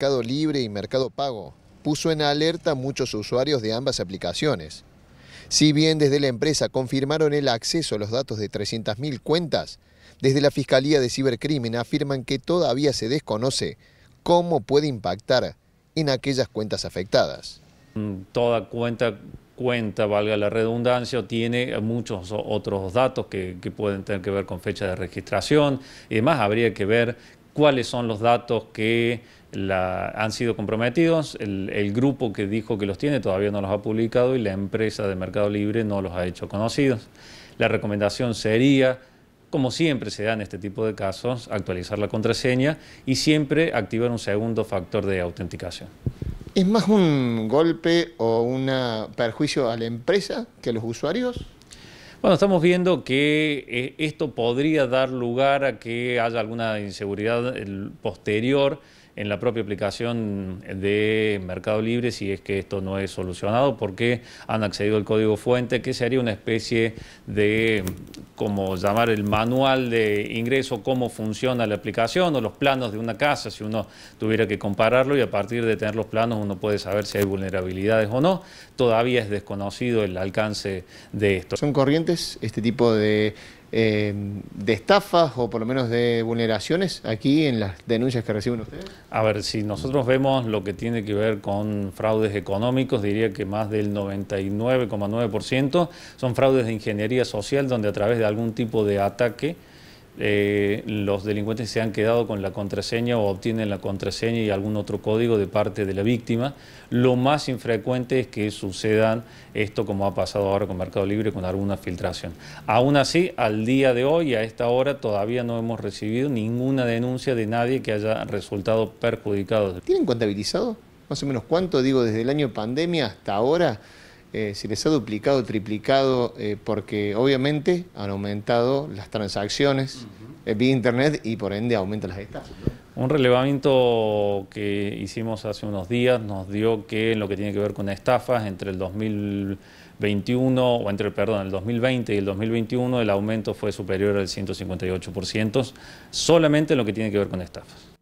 Mercado Libre y Mercado Pago puso en alerta a muchos usuarios de ambas aplicaciones. Si bien desde la empresa confirmaron el acceso a los datos de 300.000 cuentas, desde la Fiscalía de Cibercrimen afirman que todavía se desconoce cómo puede impactar en aquellas cuentas afectadas. Mm, toda cuenta, cuenta valga la redundancia, tiene muchos otros datos que, que pueden tener que ver con fecha de registración y demás. Habría que ver cuáles son los datos que han sido comprometidos, el, grupo que dijo que los tiene todavía no los ha publicado y la empresa de Mercado Libre no los ha hecho conocidos. La recomendación sería, como siempre se da en este tipo de casos, actualizar la contraseña y siempre activar un segundo factor de autenticación. ¿Es más un golpe o un perjuicio a la empresa que a los usuarios? Bueno, estamos viendo que eh, esto podría dar lugar a que haya alguna inseguridad eh, posterior en la propia aplicación de Mercado Libre si es que esto no es solucionado, porque han accedido al código fuente, que sería una especie de, como llamar el manual de ingreso, cómo funciona la aplicación o los planos de una casa, si uno tuviera que compararlo y a partir de tener los planos uno puede saber si hay vulnerabilidades o no. Todavía es desconocido el alcance de esto. ¿Son corrientes este tipo de eh, de estafas o por lo menos de vulneraciones aquí en las denuncias que reciben ustedes? A ver, si nosotros vemos lo que tiene que ver con fraudes económicos, diría que más del 99,9% son fraudes de ingeniería social donde a través de algún tipo de ataque eh, los delincuentes se han quedado con la contraseña o obtienen la contraseña y algún otro código de parte de la víctima. Lo más infrecuente es que sucedan esto como ha pasado ahora con Mercado Libre con alguna filtración. Aún así, al día de hoy, a esta hora, todavía no hemos recibido ninguna denuncia de nadie que haya resultado perjudicado. ¿Tienen contabilizado? Más o menos cuánto, digo, desde el año pandemia hasta ahora eh, si les ha duplicado, triplicado, eh, porque obviamente han aumentado las transacciones eh, vía Internet y por ende aumentan las estafas. Un relevamiento que hicimos hace unos días nos dio que en lo que tiene que ver con estafas, entre el 2021 o entre perdón, el 2020 y el 2021 el aumento fue superior al 158%, solamente en lo que tiene que ver con estafas.